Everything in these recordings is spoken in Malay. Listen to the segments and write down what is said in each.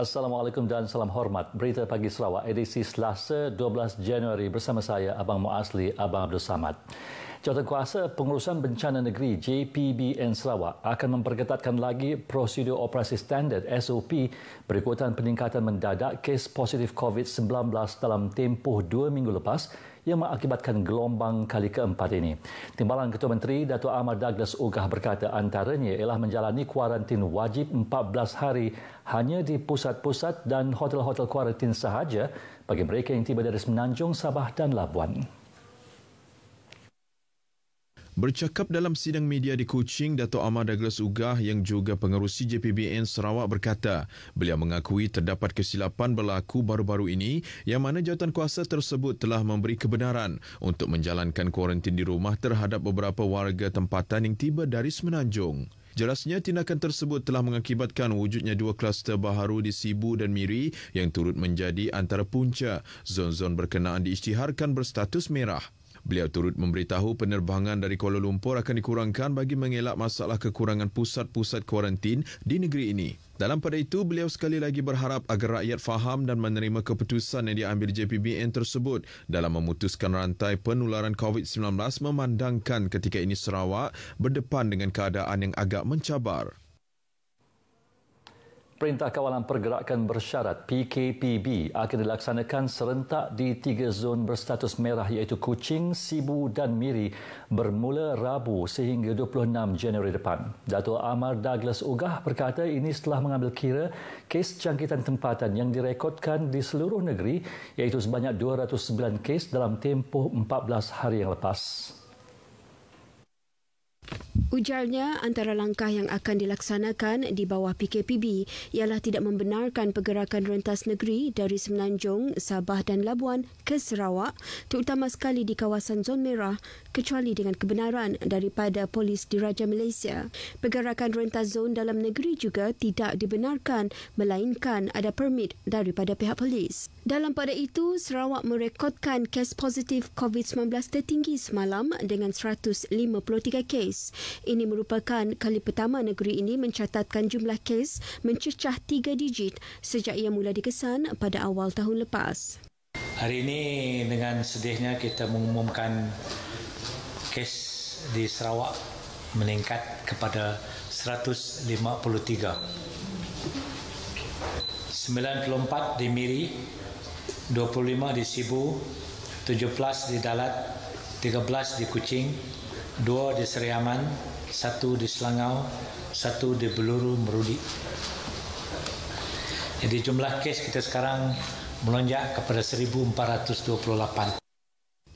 Assalamualaikum dan salam hormat. Berita pagi Sarawak edisi Selasa 12 Januari bersama saya Abang Muasli Abang Abdul Samad. Jawatan Kuasa Pengurusan Bencana Negeri JPBN Sarawak akan memperketatkan lagi prosedur operasi standard SOP berikutan peningkatan mendadak kes positif COVID-19 dalam tempoh dua minggu lepas yang mengakibatkan gelombang kali keempat ini. Timbalan Ketua Menteri Datuk Amar Douglas Ugah berkata antaranya ialah menjalani kuarantin wajib 14 hari hanya di pusat-pusat dan hotel-hotel kuarantin sahaja bagi mereka yang tiba dari Semenanjung, Sabah dan Labuan. Bercakap dalam sidang media di Kuching, Datuk Ahmad Douglas Ugah yang juga pengerusi JPBN Sarawak berkata, beliau mengakui terdapat kesilapan berlaku baru-baru ini yang mana jawatan kuasa tersebut telah memberi kebenaran untuk menjalankan kuarantin di rumah terhadap beberapa warga tempatan yang tiba dari Semenanjung. Jelasnya tindakan tersebut telah mengakibatkan wujudnya dua kluster baharu di Sibu dan Miri yang turut menjadi antara punca zon-zon berkenaan diisytiharkan berstatus merah. Beliau turut memberitahu penerbangan dari Kuala Lumpur akan dikurangkan bagi mengelak masalah kekurangan pusat-pusat kuarantin di negeri ini. Dalam pada itu, beliau sekali lagi berharap agar rakyat faham dan menerima keputusan yang diambil JPBN tersebut dalam memutuskan rantai penularan COVID-19 memandangkan ketika ini Sarawak berdepan dengan keadaan yang agak mencabar perintah kawalan pergerakan bersyarat PKPB akan dilaksanakan serentak di tiga zon berstatus merah iaitu Kuching, Sibu dan Miri bermula Rabu sehingga 26 Januari depan. Datuk Amar Douglas Ugah berkata ini setelah mengambil kira kes jangkitan tempatan yang direkodkan di seluruh negeri iaitu sebanyak 209 kes dalam tempoh 14 hari yang lepas. Ujarnya, antara langkah yang akan dilaksanakan di bawah PKPB ialah tidak membenarkan pergerakan rentas negeri dari Semenanjung, Sabah dan Labuan ke Sarawak, terutama sekali di kawasan zon merah, kecuali dengan kebenaran daripada polis diraja Malaysia. Pergerakan rentas zon dalam negeri juga tidak dibenarkan melainkan ada permit daripada pihak polis. Dalam pada itu, Sarawak merekodkan kes positif COVID-19 tertinggi semalam dengan 153 kes. Ini merupakan kali pertama negeri ini mencatatkan jumlah kes mencecah tiga digit sejak ia mula dikesan pada awal tahun lepas. Hari ini dengan sedihnya kita mengumumkan kes di Sarawak meningkat kepada 153. 94 di Miri, 25 di Sibu, 17 di Dalat, 13 di Kuching, dua di Seriaman, satu di Selangau, satu di Beluru Merudi. Jadi jumlah kes kita sekarang melonjak kepada 1,428.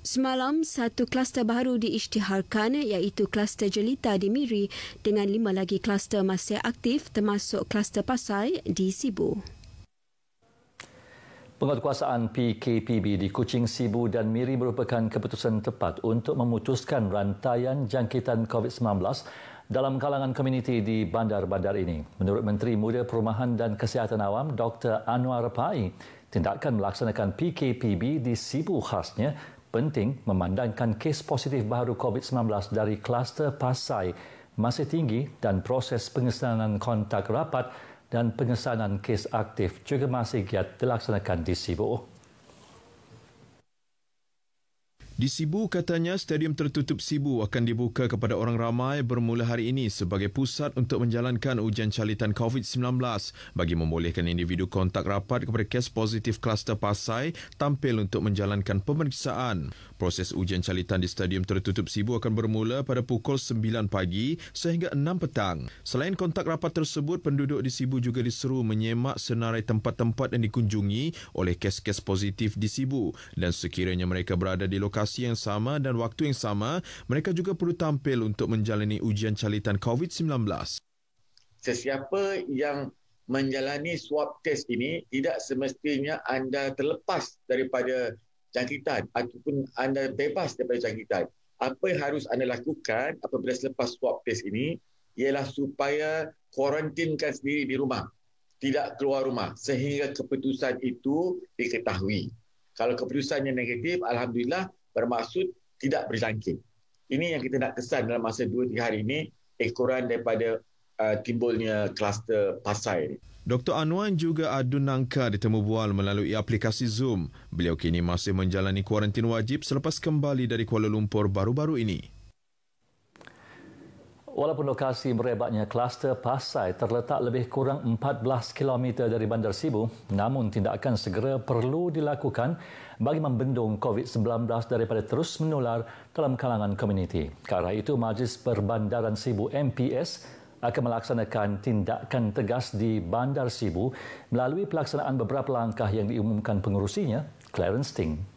Semalam, satu kluster baru diisytiharkan iaitu kluster jelita di Miri dengan lima lagi kluster masih aktif termasuk kluster pasai di Sibu. Penguatkuasaan PKPB di Kuching, Sibu dan Miri merupakan keputusan tepat untuk memutuskan rantaian jangkitan COVID-19 dalam kalangan komuniti di bandar-bandar ini. Menurut Menteri Muda Perumahan dan Kesihatan Awam Dr. Anwar Pai, tindakan melaksanakan PKPB di Sibu khasnya penting memandangkan kes positif baru COVID-19 dari kluster Pasai masih tinggi dan proses pengesanan kontak rapat dan penyelesaian kes aktif juga masih giat dilaksanakan di Sibu. Di Sibu katanya stadium tertutup Sibu akan dibuka kepada orang ramai bermula hari ini sebagai pusat untuk menjalankan ujian calitan COVID-19 bagi membolehkan individu kontak rapat kepada kes positif kluster Pasai tampil untuk menjalankan pemeriksaan. Proses ujian calitan di stadium tertutup Sibu akan bermula pada pukul 9 pagi sehingga 6 petang. Selain kontak rapat tersebut, penduduk di Sibu juga diseru menyemak senarai tempat-tempat yang dikunjungi oleh kes-kes positif di Sibu dan sekiranya mereka berada di lokasi lokasi yang sama dan waktu yang sama, mereka juga perlu tampil untuk menjalani ujian calitan COVID-19. Sesiapa yang menjalani swab test ini tidak semestinya anda terlepas daripada jangkitan ataupun anda bebas daripada jangkitan. Apa yang harus anda lakukan apabila selepas swab test ini ialah supaya kuarantinkan sendiri di rumah. Tidak keluar rumah sehingga keputusan itu diketahui. Kalau keputusannya negatif, Alhamdulillah bermaksud tidak berjangkit. Ini yang kita nak kesan dalam masa 2-3 hari ini ekoran daripada uh, timbulnya kluster pasai ini. Dr. Anwan juga adu nangka ditemu ditemubual melalui aplikasi Zoom. Beliau kini masih menjalani kuarantin wajib selepas kembali dari Kuala Lumpur baru-baru ini. Walaupun lokasi merebaknya kluster Pasai terletak lebih kurang 14 km dari Bandar Sibu, namun tindakan segera perlu dilakukan bagi membendung COVID-19 daripada terus menular dalam kalangan komuniti. Karena itu, Majlis Perbandaran Sibu MPS akan melaksanakan tindakan tegas di Bandar Sibu melalui pelaksanaan beberapa langkah yang diumumkan pengurusinya, Clarence Ting.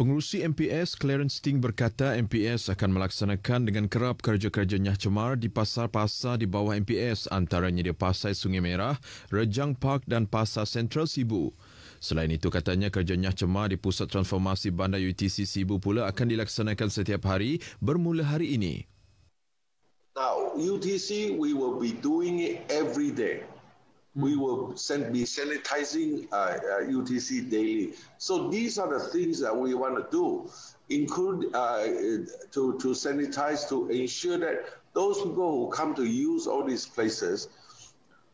Pengurusi MPS Clarence Sting berkata MPS akan melaksanakan dengan kerap kerja-kerja nyah cemar di pasar-pasar di bawah MPS antaranya di pasar Sungai Merah, Rejang Park dan Pasar Sentral Sibu. Selain itu katanya kerja nyah cemar di Pusat Transformasi Bandar UTC Sibu pula akan dilaksanakan setiap hari bermula hari ini. Now, UTC we will be doing it every day. we will send, be sanitizing uh, UTC uh, daily. So these are the things that we want to do, include uh, to, to sanitize to ensure that those people who come to use all these places,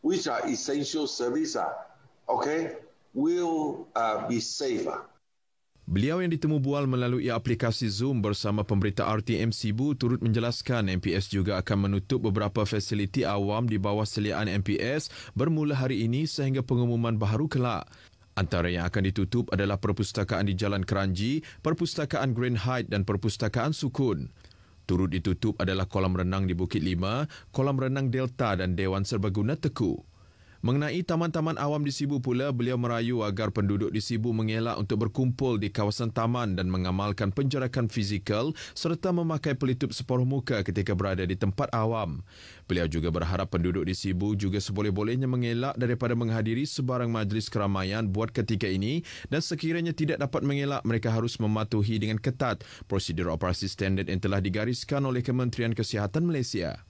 which are essential services, uh, okay, will be safer. Beliau yang ditemu bual melalui aplikasi Zoom bersama pemberita RTM Sibu turut menjelaskan MPS juga akan menutup beberapa fasiliti awam di bawah seliaan MPS bermula hari ini sehingga pengumuman baharu kelak. Antara yang akan ditutup adalah perpustakaan di Jalan Keranji, perpustakaan Green Height dan perpustakaan Sukun. Turut ditutup adalah kolam renang di Bukit Lima, kolam renang Delta dan Dewan Serbaguna Teku. Mengenai taman-taman awam di Sibu pula, beliau merayu agar penduduk di Sibu mengelak untuk berkumpul di kawasan taman dan mengamalkan penjarakan fizikal serta memakai pelitup separuh muka ketika berada di tempat awam. Beliau juga berharap penduduk di Sibu juga seboleh-bolehnya mengelak daripada menghadiri sebarang majlis keramaian buat ketika ini dan sekiranya tidak dapat mengelak, mereka harus mematuhi dengan ketat prosedur operasi standard yang telah digariskan oleh Kementerian Kesihatan Malaysia.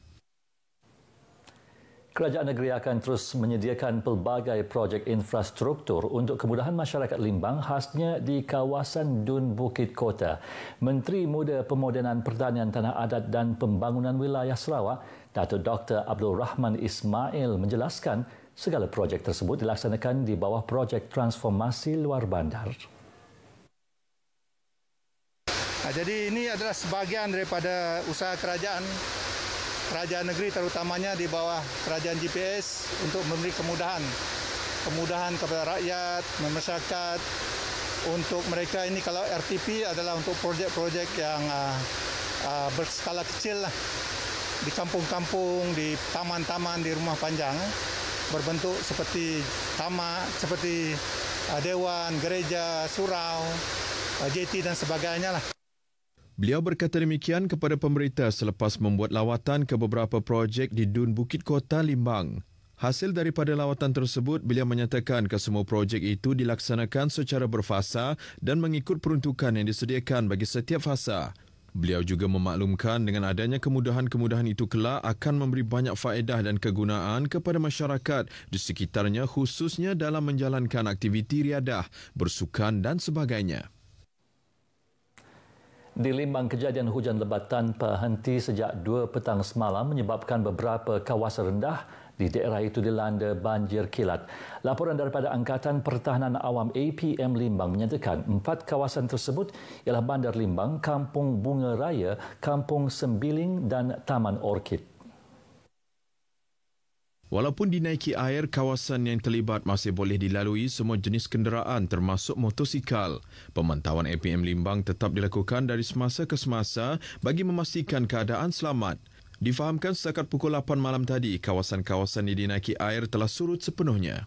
Kerajaan negeri akan terus menyediakan pelbagai projek infrastruktur untuk kemudahan masyarakat Limbang khasnya di kawasan Dun Bukit Kota. Menteri Muda Pemodenan Pertanian Tanah Adat dan Pembangunan Wilayah Sarawak, Datuk Dr. Abdul Rahman Ismail menjelaskan segala projek tersebut dilaksanakan di bawah projek transformasi luar bandar. Ha, jadi ini adalah sebahagian daripada usaha kerajaan kerajaan negeri terutamanya di bawah kerajaan GPS untuk memberi kemudahan kemudahan kepada rakyat, masyarakat untuk mereka ini kalau RTP adalah untuk projek-projek yang uh, uh, berskala kecil lah di kampung-kampung, di taman-taman, di rumah panjang berbentuk seperti tama, seperti uh, dewan, gereja, surau, uh, jeti dan sebagainya lah. Beliau berkata demikian kepada pemerintah selepas membuat lawatan ke beberapa projek di Dun Bukit Kota, Limbang. Hasil daripada lawatan tersebut, beliau menyatakan kesemua projek itu dilaksanakan secara berfasa dan mengikut peruntukan yang disediakan bagi setiap fasa. Beliau juga memaklumkan dengan adanya kemudahan-kemudahan itu kelak akan memberi banyak faedah dan kegunaan kepada masyarakat di sekitarnya khususnya dalam menjalankan aktiviti riadah, bersukan dan sebagainya. Di Limbang, kejadian hujan lebat tanpa henti sejak 2 petang semalam menyebabkan beberapa kawasan rendah di daerah itu dilanda banjir kilat. Laporan daripada Angkatan Pertahanan Awam APM Limbang menyatakan empat kawasan tersebut ialah Bandar Limbang, Kampung Bunga Raya, Kampung Sembiling dan Taman Orkid. Walaupun dinaiki air, kawasan yang terlibat masih boleh dilalui semua jenis kenderaan termasuk motosikal. Pemantauan APM Limbang tetap dilakukan dari semasa ke semasa bagi memastikan keadaan selamat. Difahamkan sekat pukul 8 malam tadi, kawasan-kawasan yang dinaiki air telah surut sepenuhnya.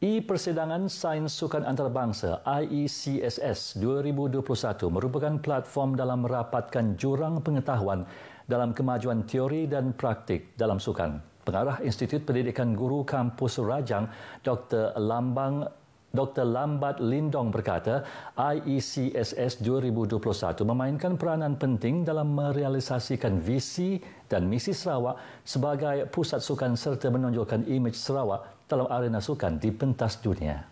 E-Persidangan Sains Sukan Antarabangsa IECSS 2021 merupakan platform dalam merapatkan jurang pengetahuan dalam kemajuan teori dan praktik dalam sukan. Pengarah Institut Pendidikan Guru Kampus Rajang, Dr. Lambang Dr. Lambat Lindong berkata, IECSS 2021 memainkan peranan penting dalam merealisasikan visi dan misi Sarawak sebagai pusat sukan serta menonjolkan imej Sarawak dalam arena sukan di pentas dunia.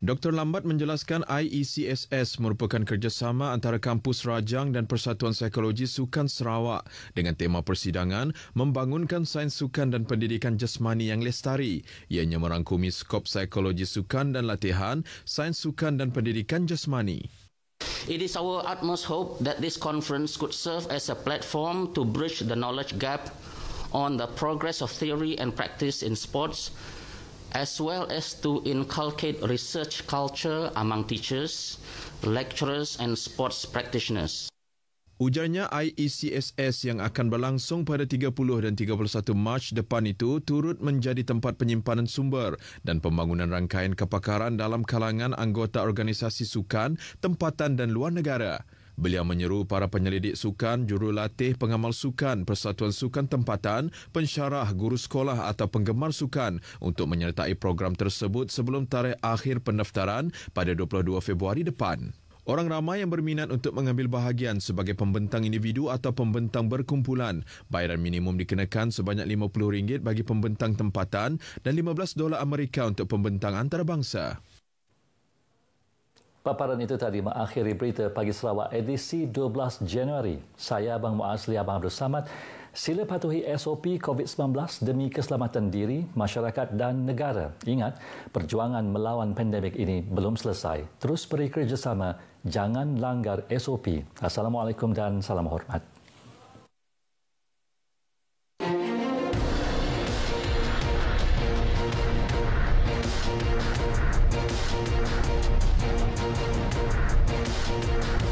Dr. Lambat menjelaskan IECSS merupakan kerjasama antara Kampus Rajang dan Persatuan Psikologi Sukan Sarawak dengan tema persidangan membangunkan sains sukan dan pendidikan jasmani yang lestari. Ianya merangkumi skop psikologi sukan dan latihan, sains sukan dan pendidikan jasmani. It is our utmost hope that this conference could serve as a platform to bridge the knowledge gap on the progress of theory and practice in sports as well as to inculcate research culture among teachers, lecturers and sports practitioners. Ujarnya IECSS yang akan berlangsung pada 30 dan 31 Mac depan itu turut menjadi tempat penyimpanan sumber dan pembangunan rangkaian kepakaran dalam kalangan anggota organisasi sukan, tempatan dan luar negara. Beliau menyeru para penyelidik sukan, jurulatih pengamal sukan, persatuan sukan tempatan, pensyarah, guru sekolah atau penggemar sukan untuk menyertai program tersebut sebelum tarikh akhir pendaftaran pada 22 Februari depan. Orang ramai yang berminat untuk mengambil bahagian sebagai pembentang individu atau pembentang berkumpulan. Bayaran minimum dikenakan sebanyak RM50 bagi pembentang tempatan dan 15 dolar Amerika untuk pembentang antarabangsa. Paparan itu tadi mengakhiri berita pagi Sarawak edisi 12 Januari. Saya Abang Muazli Abang Abdul Samad. Sila patuhi SOP COVID-19 demi keselamatan diri, masyarakat dan negara. Ingat, perjuangan melawan pandemik ini belum selesai. Terus beri kerjasama, jangan langgar SOP. Assalamualaikum dan salam hormat. Thank you.